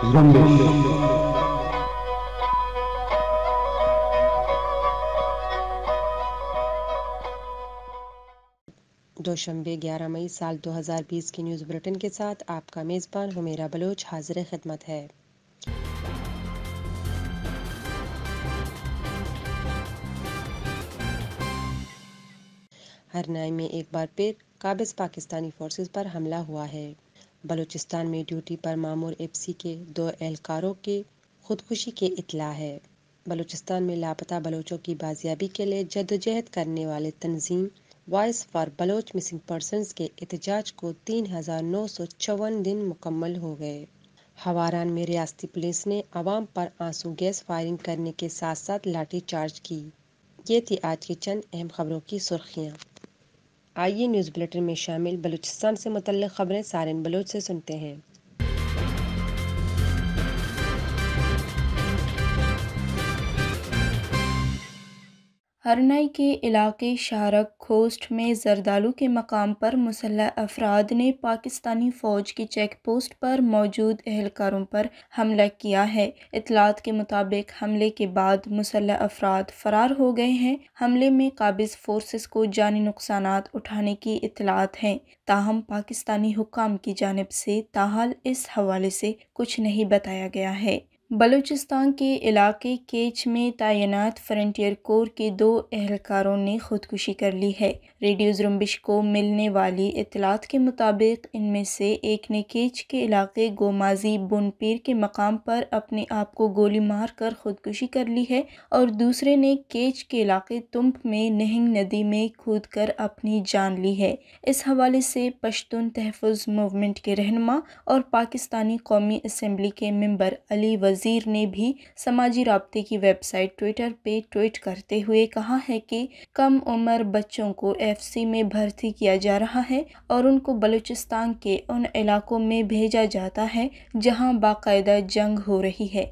दोशंबे 11 मई साल 2020 की news bulletin के साथ आपका मेज़बान हुमेरा बलोच हाजिर खिदमत है हरनाई में एक बार फिर काबिज पाकिस्तानी फोर्सेस पर हमला हुआ है बलूचिस्तान में ड्यूटी पर मामूर एफसी के दो एहलकारों के खुदकुशी के इतला है बलूचिस्तान में लापता बलोचों की बाजियाबी के लिए जदोजहद करने वाले तंजीम voice for Baloch missing person के एहतजाज को तीन हजार नौ सौ चौवन दिन मुकम्मल हो गए हवारान में रियाती पुलिस ने आवाम पर आंसू गैस फायरिंग करने के साथ साथ लाठी चार्ज की ये थी आज की चंद अहम खबरों की सुर्खियाँ आइए न्यूज़ बुलेटिन में शामिल बलूचिस्तान से मुतल खबरें सारे बलूच से सुनते हैं हरनई के इलाके शारक खोस्ट में जरदालू के मकाम पर मुसलह अफराद ने पाकिस्तानी फ़ौज की चेक पोस्ट पर मौजूद एहलकारों पर हमला किया है इतलात के मुताबिक हमले के बाद मुसलह अफराद फरार हो गए हैं हमले में काबिज फोर्सेस को जानी नुकसान उठाने की इतलात हैं ताहम पाकिस्तानी हुकाम की जानब से ताहल इस हवाले से कुछ नहीं बताया गया है बलूचिस्तान के इलाके केच में तैनात फ्रंटियर कोर के दो एहलकारों ने खुदकुशी कर ली है रेडियो जुम्बिश को मिलने वाली इतलात के मुताबिक इनमें से एक ने केच के इलाके गोमाजी बुनपीर के मकाम पर अपने आप को गोली मार कर खुदकुशी कर ली है और दूसरे ने केच के इलाके तुम्प में नहंग नदी में कूद कर अपनी जान ली है इस हवाले से पश्तून तहफ़ मूवमेंट के रहनमा और पाकिस्तानी कौमी असम्बली के मेम्बर अली वज नज़ीर ने भी समाजी रबते की वेबसाइट ट्विटर पे ट्वीट करते हुए कहा है कि कम उम्र बच्चों को एफसी में भर्ती किया जा रहा है और उनको बलूचिस्तान के उन इलाकों में भेजा जाता है जहां बाकायदा जंग हो रही है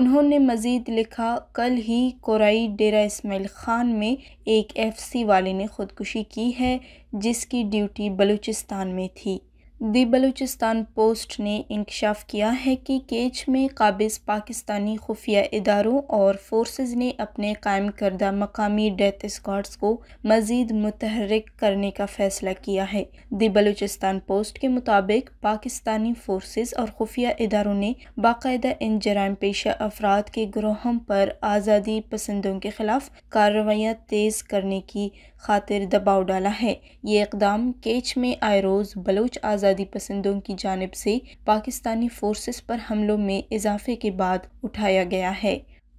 उन्होंने मज़ीद लिखा कल ही कोराई डेरा इसमाइल ख़ान में एक एफसी वाले ने ख़ुदकुशी की है जिसकी ड्यूटी बलूचिस्तान में थी दी बलूचिस्तान पोस्ट ने इंकशाफ किया है कि केच में काबिज पाकिस्तानी खुफिया इदारों और फोर्सेस ने अपने कायम करदा मकामी डेथ स्क्वाड्स को मज़ीद मुतहरक करने का फैसला किया है दी बलूचिस्तान पोस्ट के मुताबिक पाकिस्तानी फोर्सेज और खुफिया इदारों ने बाकायदा इन जराम पेशा अफराद के ग्रोहों पर आज़ादी पसंदों के खिलाफ कार्रवाइयाँ तेज़ करने की खातिर दबाव डाला है ये इकदाम केच में आए रोज बलूच आज़ादी आज़ादी पसंदों की जानब से पाकिस्तानी फोर्सेस पर हमलों में इजाफे के बाद उठाया गया है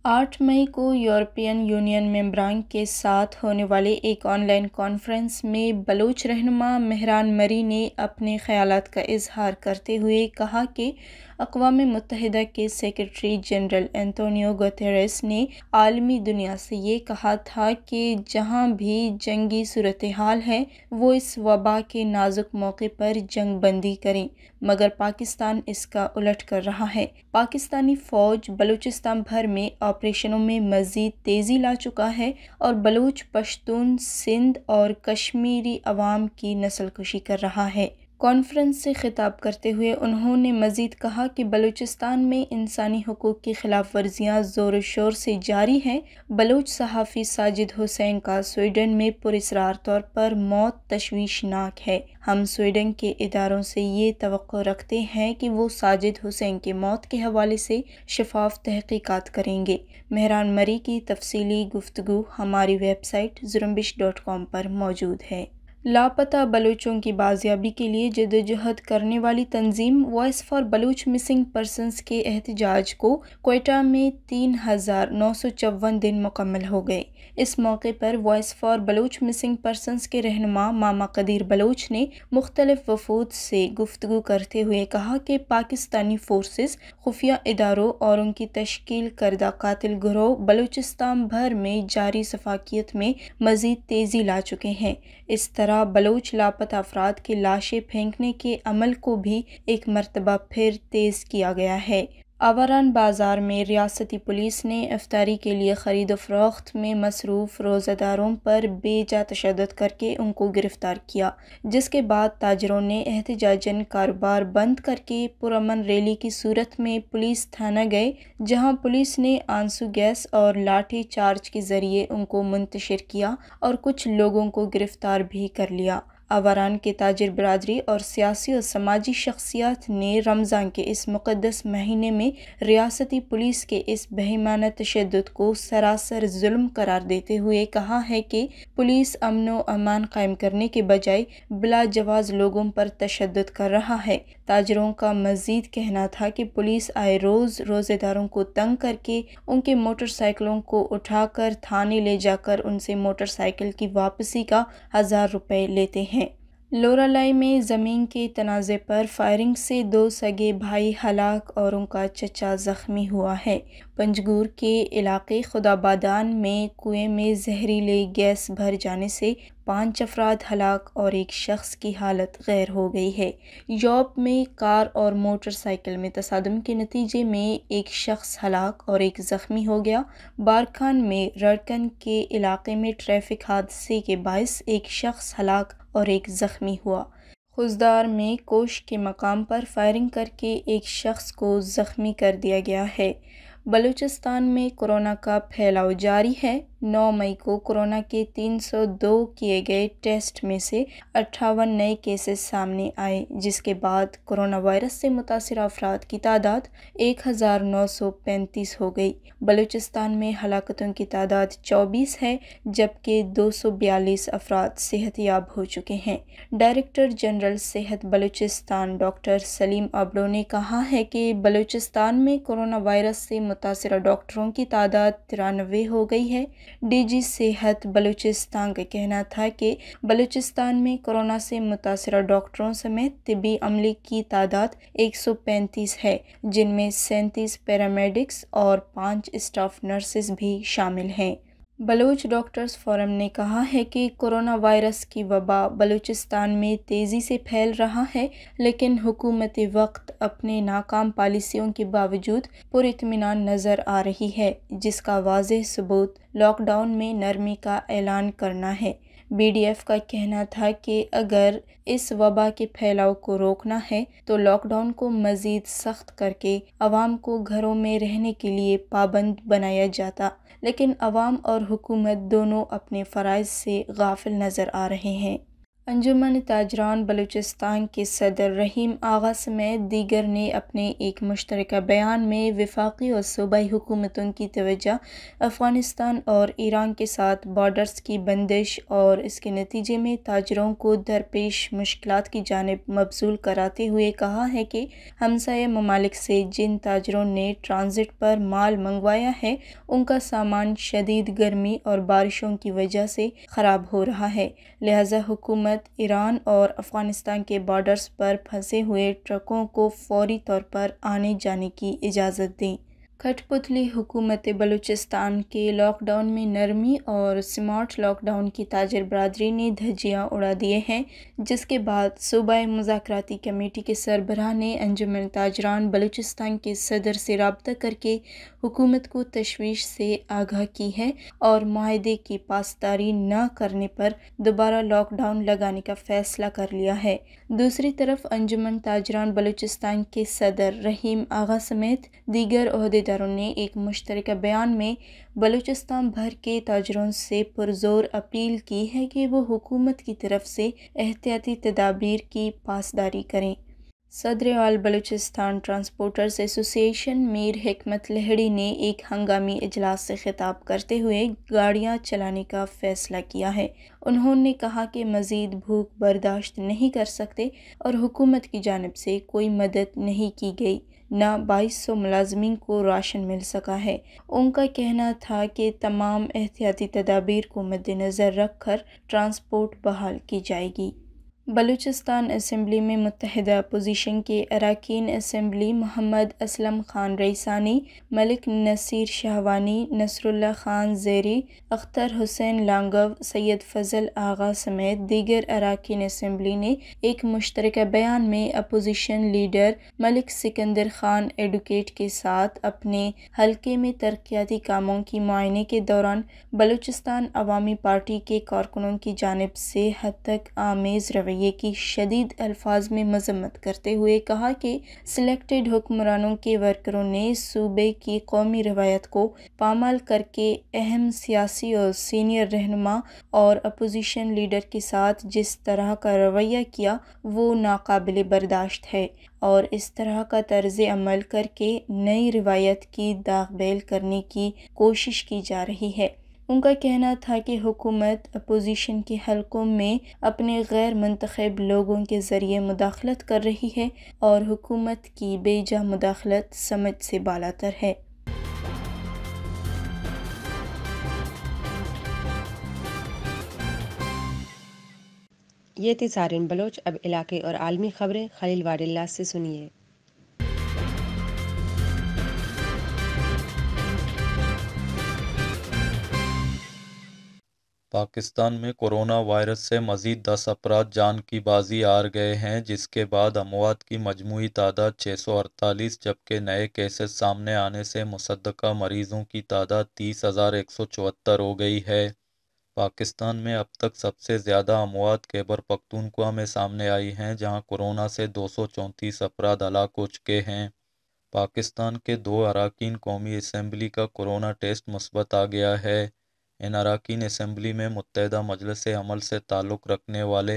आठ मई को यूरोपियन यूनियन मेम्बरान के साथ होने वाले एक ऑनलाइन कॉन्फ्रेंस में बलोच रहनमा मेहरान मरी ने अपने ख्याल का इजहार करते हुए कहा कि अकवा मुतहद के सेक्रेटरी जनरल एंटोनियो गतेरस ने आलमी दुनिया से ये कहा था कि जहाँ भी जंगी सूरत हाल है वो इस वबा के नाजुक मौके पर जंग बंदी करें मगर पाकिस्तान इसका उलट कर रहा है पाकिस्तानी फौज बलूचिस्तान भर में ऑपरेशनों में मज़ीद तेज़ी ला चुका है और बलूच पश्तून सिंध और कश्मीरी अवाम की नस्लकुशी कर रहा है कॉन्फ्रेंस से ख़िताब करते हुए उन्होंने मज़ीद कहा कि बलूचिस्तान में इंसानी हकूक़ की ख़िलाफ़ वर्जियाँ ज़ोर शोर से जारी हैं बलूच सहाफ़ी साजिद हुसैन का स्वीडन में पुरसरार तौर पर मौत तशवीशनाक है हम स्वीडन के इदारों से ये तो रखते हैं कि वो साजिद हुसैन की मौत के हवाले से शफाफ तहकीक़ात करेंगे मेहरान मरी की तफसली गुफ्तु हमारी वेबसाइट जुरम्बिश डॉट कॉम पर मौजूद है लापता बलूचों की बाजियाबी के लिए जदोजहद करने वाली तंजीम voice for Baloch missing persons के एहतजाज को कोयटा में तीन हज़ार नौ सौ चौवन दिन मुकम्मल हो गए इस मौके पर voice for Baloch missing persons के रहनमा मामा कदीर बलूच ने मुख्तलिफ वफूद से गुफ्तु करते हुए कहा कि पाकिस्तानी फोर्स खुफिया इदारों और उनकी तश्कील करदा कातिल ग्रोह बलूचिस्तान भर में जारी सफाकियत में मज़ीद तेज़ी ला चुके हैं इस तरह तरह बलोच लापता अफराद की लाशें फेंकने के अमल को भी एक मरतबा फिर तेज़ किया गया है आवारान बाज़ार में रियासती पुलिस ने अफ्तारी के लिए ख़रीद फरोख्त में मसरूफ़ रोज़ेदारों पर बेजा तशद करके उनको गिरफ़्तार किया जिसके बाद ताजरों ने एहतजाजन कारोबार बंद करके पुरमन रैली की सूरत में पुलिस थाना गए जहां पुलिस ने आंसू गैस और लाठी चार्ज के ज़रिए उनको मुंतशिर किया और कुछ लोगों को गिरफ़्तार भी कर लिया आवारान के ताजर बरदरी और सियासी और समाजी शख्सियात ने रमज़ान के इस मुक़दस महीने में रियासती पुलिस के इस बेईमाना तशद को सरासर जुल्म करार देते हुए कहा है कि पुलिस अमन व अमान कायम करने के बजाय बिलाजवाज लोगों पर तशद कर रहा है ताजरों का मजीद कहना था कि पुलिस आए रोज़ रोज़ेदारों को तंग करके उनके मोटरसाइकिलों को उठाकर थाने ले जाकर उनसे मोटरसाइकिल की वापसी का हज़ार रुपए लेते हैं लोरालाई में ज़मीन के तनाज़े पर फायरिंग से दो सगे भाई हलाक और उनका चचा ज़ख्मी हुआ है पंजगूर के इलाके खुदाबादान में कुएं में जहरीले गैस भर जाने से पाँच अफराद हलाक और एक शख्स की हालत गैर हो गई है यूरोप में कार और मोटरसाइकिल में तसादम के नतीजे में एक शख्स हलाक और एक ज़ख्मी हो गया बारखान में रड़कन के इलाके में ट्रैफिक हादसे के बायस एक शख्स हलाक और एक ज़ख्मी हुआ खुजदार में कोश के मकाम पर फायरिंग करके एक शख्स को ज़ख्मी कर दिया गया है बलूचिस्तान में कोरोना का फैलाव जारी है 9 मई को कोरोना के 302 किए गए टेस्ट में से अट्ठावन नए केसेस सामने आए जिसके बाद कोरोना वायरस से मुतासर अफराद की तादाद 1935 हो गई बलूचिस्तान में हलाकतों की तादाद 24 है जबकि 242 अफराद सेहत याब हो चुके हैं डायरेक्टर जनरल सेहत बलूचिस्तान डॉक्टर सलीम अबड़ो ने कहा है कि बलूचिस्तान में कोरोना वायरस से मुतासर डॉक्टरों की तादाद तिरानवे हो गई है डीजी सेहत बलूचिस्तान का कहना था कि बलूचिस्तान में कोरोना से मुतासर डॉक्टरों समेत तबी अमले की तादाद 135 है जिनमें सैंतीस पैरामेडिक्स और पाँच स्टाफ नर्सेस भी शामिल हैं बलूच डॉक्टर्स फोरम ने कहा है कि कोरोना वायरस की वबा बलूचिस्तान में तेज़ी से फैल रहा है लेकिन हुकूमत वक्त अपने नाकाम पॉलिसियों के बावजूद पुरमान नज़र आ रही है जिसका वाज सबूत लॉकडाउन में नरमी का ऐलान करना है बीडीएफ का कहना था कि अगर इस वबा के फैलाव को रोकना है तो लॉकडाउन को मज़ीद सख्त करके आवाम को घरों में रहने के लिए पाबंद बनाया जाता लेकिन आवाम और हुकूमत दोनों अपने फ़रज़ से गाफिल नज़र आ रहे हैं अंजुमन ताजरान बलूचिस्तान के सदर रहीम आगा समेत दीगर ने अपने एक मुश्तर बयान में विफाक़ी और सूबाई हुकूमतों की तोजह अफ़गानिस्तान और ईरान के साथ बॉर्डर्स की बंदिश और इसके नतीजे में ताजरों को दरपेश मुश्किल की जानब मबजूल कराते हुए कहा है कि हमसाय ममालिक से जिन ताजरों ने ट्रांज़िट पर माल मंगवाया है उनका सामान शदीद गर्मी और बारिशों की वजह से ख़राब हो रहा है लिहाजा हुकूमत भारत ईरान और अफ़गानिस्तान के बॉर्डर्स पर फंसे हुए ट्रकों को फौरी तौर पर आने जाने की इजाज़त दें कठपुतली हुकूमत बलूचिस्तान के लॉकडाउन में नरमी और स्मार्ट लॉकडाउन की ताजर बरदरी ने धजियाँ उड़ा दिए हैं जिसके बाद सूबा मुजाकती कमेटी के सरबराह ने अंजुमन ताजरान बलूचिस्तान के सदर से रबता करके हुकूमत को तशवीश से आगाह की है और माहदे की पासदारी न करने पर दोबारा लॉकडाउन लगाने का फैसला कर लिया है दूसरी तरफ अंजुमन ताजरान बलूचिस्तान के सदर रहीम आगा समेत दीगर अहदे दारों ने एक मुश्तरक बयान में बलूचिस्तान भर के ताजरों से पुरजोर अपील की है कि वो हुकूमत की तरफ से एहतियाती तदाबीर की पासदारी करें सदर आल बलूचिस्तान ट्रांसपोर्टर्स एसोसिएशन मीर हमत लहड़ी ने एक हंगामी अजलास से खिताब करते हुए गाड़ियां चलाने का फ़ैसला किया है उन्होंने कहा कि मज़ीद भूख बर्दाश्त नहीं कर सकते और हुकूमत की जानब से कोई मदद नहीं की गई न बाईस सौ मुलाजमीन को राशन मिल सका है उनका कहना था कि तमाम एहतियाती तदाबीर को मद्देनज़र रख कर ट्रांसपोर्ट बहाल की जाएगी बलूचिस्तान असम्बली में मुतहद अपोजीशन के अरकान असम्बली मोहम्मद असलम खान रईसानी मलिक नसीर शाहवानी नसरुल्ला खान जेरी अख्तर हुसैन लांगव सैयद फजल आगा समेत दीगर अरकान असम्बली ने एक मुश्तर बयान में opposition leader Malik Sikandar Khan advocate के साथ अपने हल्के में तरक्याती कामों की मायने के दौरान बलूचिस्तान अवामी पार्टी के कारकुनों की जानब से हद तक आमेज़ रवैया रवैये की शदीद अल्फाज में मजम्मत करते हुए कहा कि सिलेक्टेड हुक्मरानों के वर्करों ने सूबे की कौमी रवायत को पामाल करके अहम सियासी और सीनियर रहनमा और अपोजिशन लीडर के साथ जिस तरह का रवैया किया वो नाकबिल बर्दाश्त है और इस तरह का तर्ज अमल करके नई रवायत की दाग बैल करने की कोशिश की जा रही है उनका कहना था कि हुकूमत अपोजिशन के हलकों में अपने गैर मंतखब लोगों के ज़रिए मुदाखलत कर रही है और हुकूमत की बेजा मुदाखलत समझ से बालातर है ये थी सारिन बलोच अब इलाके और आलमी खबरें खलील वाडिल्ला से सुनिए पाकिस्तान में कोरोना वायरस से मजीद दस अफराद जान की बाजी हार गए हैं जिसके बाद अमवात की मजमू तादाद छः सौ अड़तालीस जबकि नए केसेस सामने आने से मुसदा मरीजों की तादाद तीस हज़ार एक सौ चौहत्तर हो गई है पाकिस्तान में अब तक सबसे ज़्यादा अमवात खैबर पख्तूनख्वा में सामने आई हैं जहाँ कोरोना से दो सौ चौंतीस अफराद हलाक हो चुके हैं पाकिस्तान के दो अरकान कौमी इसम्बली का कोरोना टेस्ट मुस्बत आ गया है इन अराकीन असम्बली में मुतहदा मजलस अमल से ताल्लुक़ रखने वाले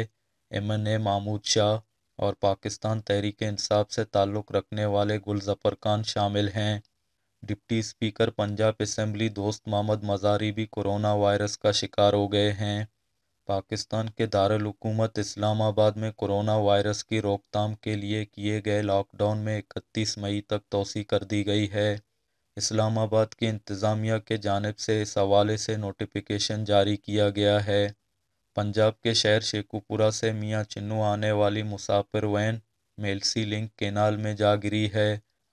M N A Mehmood Shah और पाकिस्तान तहरीक इंसाफ से ताल्लुक़ रखने वाले गुलजफ़र खान शामिल हैं डिप्टी स्पीकर पंजाब असम्बली दोस्त मोहम्मद मजारी भी कोरोना वायरस का शिकार हो गए हैं पाकिस्तान के दारकूमत इस्लामाबाद में कोरोना वायरस की रोकथाम के लिए किए गए लॉकडाउन में इकतीस मई तक तोसी कर दी गई है इस्लामाबाद की इंतज़ामिया के जानब से इस हवाले से नोटिफिकेशन जारी किया गया है पंजाब के शहर शेखुपुरा से मियाँ चिन्नू आने वाली मुसाफिर वैन मेलसी लिंक केनाल में जा गिरी है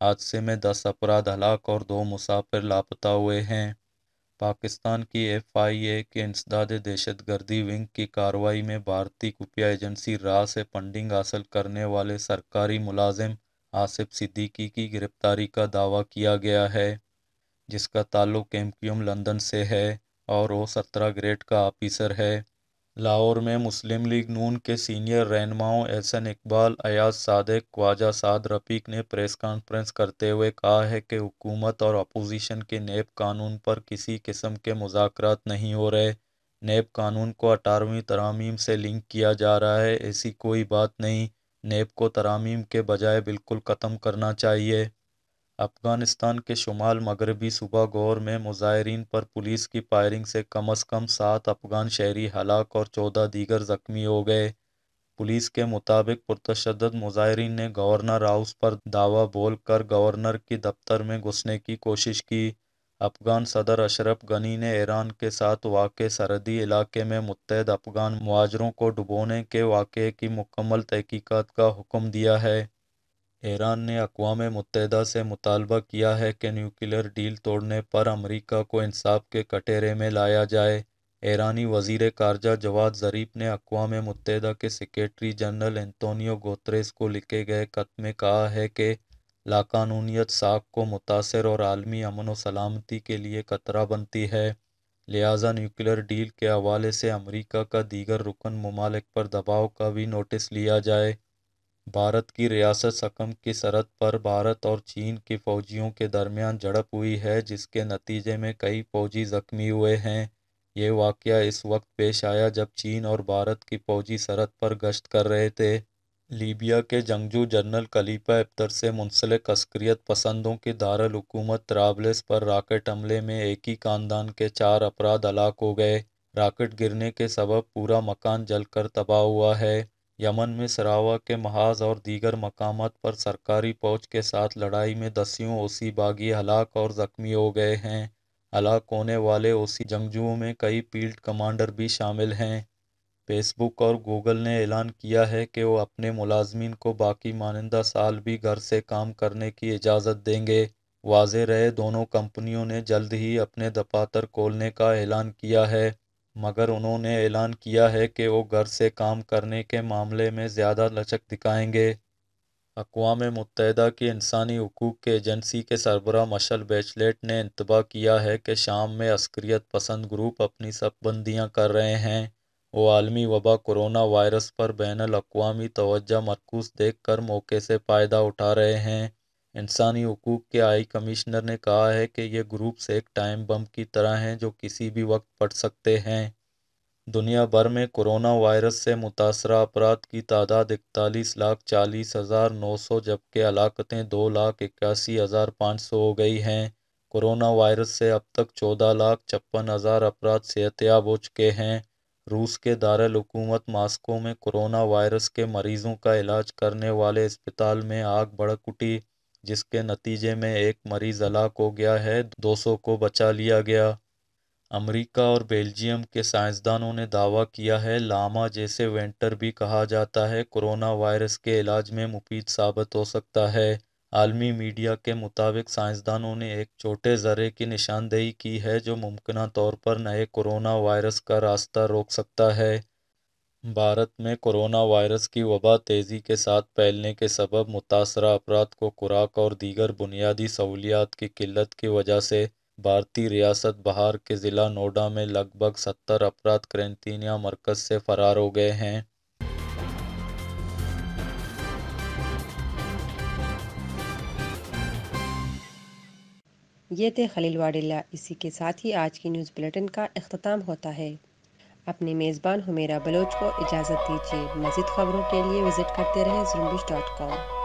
हादसे में दस अपराध हलाक और दो मुसाफिर लापता हुए हैं पाकिस्तान की एफ आई ए के इंसदाद दहशत गर्दी विंग की कार्रवाई में भारतीय खुफिया एजेंसी रा से फंडिंग हासिल करने वाले सरकारी मुलाजिम आसिफ सिद्दीकी की गिरफ्तारी का दावा किया गया है जिसका ताल्लुक एम्पियम लंदन से है और वो सत्रह ग्रेड का ऑफिसर है लाहौर में मुस्लिम लीग नून के सीनियर रहनुमाओं एहसन इकबाल अयाज सादक ख्वाजा साद रफ़ीक ने प्रेस कॉन्फ्रेंस करते हुए कहा है कि हुकूमत और अपोजिशन के नेब कानून पर किसी किस्म के मुजाकर नहीं हो रहे नेब कानून को अठारहवीं तरामीम से लिंक किया जा रहा है ऐसी कोई बात नहीं नेब को तरामीम के बजाय बिल्कुल ख़त्म करना चाहिए अफ़गानिस्तान के शुमाल मगरबी सुबह गौर में मुजाहरीन पर पुलिस की फायरिंग से कम अज़ कम सात अफ़गान शहरी हलाक और चौदह दीगर ज़ख्मी हो गए पुलिस के मुताबिक पुरतशद मुजाहरीन ने गवर्नर हाउस पर बोल बोलकर गवर्नर की दफ्तर में घुसने की कोशिश की अफगान सदर अशरफ गनी ने ईरान के साथ वाक़ सरहदी इलाके में मुतहद अफगान मुआजरों को डुबोने के वाक़े की मुकम्मल तहकीक़त का हुक्म दिया है ईरान ने अकवा मुतहदा से मुतालबा किया है कि न्यूक्लियर डील तोड़ने पर अमरीका को इंसाफ के कटेरे में लाया जाए ईरानी वजीर खारजा जवाद ज़रीफ ने अकवा मुतहदा के सेक्रेटरी जनरल एंतोनियो गोत्रेस को लिखे गए खत में कहा है कि लाकानूनीत साख को मुतासर और आलमी अमन व सलामती के लिए खतरा बनती है लिहाजा न्यूक्लियर डील के हवाले से अमरीका का दीगर रुकन ममालिक पर दबाव का भी नोटिस लिया जाए भारत की रियासत सकम की सरहद पर भारत और चीन के फौजियों के दरमियान झड़प हुई है जिसके नतीजे में कई फौजी जख्मी हुए हैं ये वाक़ इस वक्त पेश आया जब चीन और भारत की फौजी सरहद पर गश्त कर रहे थे लीबिया के जंगजू जनरल खलीफा अफ्तर से मुंसलिक अस्क्रियत पसंदों के दारकूमत ट्राबलिस पर रॉकेट हमले में एक ही खानदान के चार अफराद हलाक हो गए रॉकेट गिरने के सबब पूरा मकान जलकर तबाह हुआ है यमन में सरावा के महाज और दीगर मकाम पर सरकारी फौज के साथ लड़ाई में दसियों ओसी बागी हलाक और ज़ख्मी हो गए हैं हलाक होने वाले ओसी जंगजुओं में कई फील्ड कमांडर भी शामिल हैं फेसबुक और गूगल ने ऐलान किया है कि वो अपने मुलाजमीन को बाकी मानंदा साल भी घर से काम करने की इजाज़त देंगे वाज रहे दोनों कंपनियों ने जल्द ही अपने दफातर खोलने का ऐलान किया है मगर उन्होंने ऐलान किया है कि वो घर से काम करने के मामले में ज़्यादा लचक दिखाएंगे अकवा मुतहदा की इंसानी हकूक़ के एजेंसी के सरबरा मशल बेचलेट ने इंतबा किया है कि शाम में अस्क्रियत पसंद ग्रुप अपनी सब बंदियाँ कर रहे हैं वो आलमी वबा कोरोना वायरस पर बैन अवी तोज्जा मरकूज देख कर मौके से फ़ायदा उठा रहे हैं इंसानी हकूक़ के आई कमिश्नर ने कहा है कि ये ग्रुप्स एक टाइम बम की तरह हैं जो किसी भी वक्त पड़ सकते हैं दुनिया भर में कोरोना वायरस से मुतासर अपराध की तादाद इकतालीस लाख चालीस हज़ार नौ सौ जबकि हलाकतें दो लाख इक्यासी हज़ार पाँच सौ हो गई हैं कोरोना वायरस से अब तक चौदह लाख छप्पन हज़ार अपराध सेहतियाब हो चुके हैं रूस के दारकूमत मास्को में कोरोना वायरस के मरीजों का इलाज करने वाले अस्पताल में आग भड़क उठी जिसके नतीजे में एक मरीज हलाक हो गया है 200 को बचा लिया गया अमेरिका और बेल्जियम के साइंसदानों ने दावा किया है लामा जैसे वेंटर भी कहा जाता है कोरोना वायरस के इलाज में मुफीद साबित हो सकता है आलमी मीडिया के मुताबिक साइंसदानों ने एक छोटे ज़र्रे की निशानदेही की है जो मुमकिन तौर पर नए कोरोना वायरस का रास्ता रोक सकता है भारत में कोरोना वायरस की वबा तेज़ी के साथ फैलने के सबब मुतासर अफराद को खुराक और दीगर बुनियादी सहूलियात की किल्लत की वजह से भारतीय रियासत बहार के ज़िला नोएडा में लगभग सत्तर अफराद क्रेंतिनिया मरकज़ से फ़रार हो गए हैं ये थे खलील वाडिल्ला इसी के साथ ही आज की न्यूज़ बुलेटिन का अख्ताम होता है अपने मेज़बान हमेरा बलोच को इजाज़त दीजिए मज़ीद खबरों के लिए विज़िट करते रहें जुम्बिश डॉट कॉम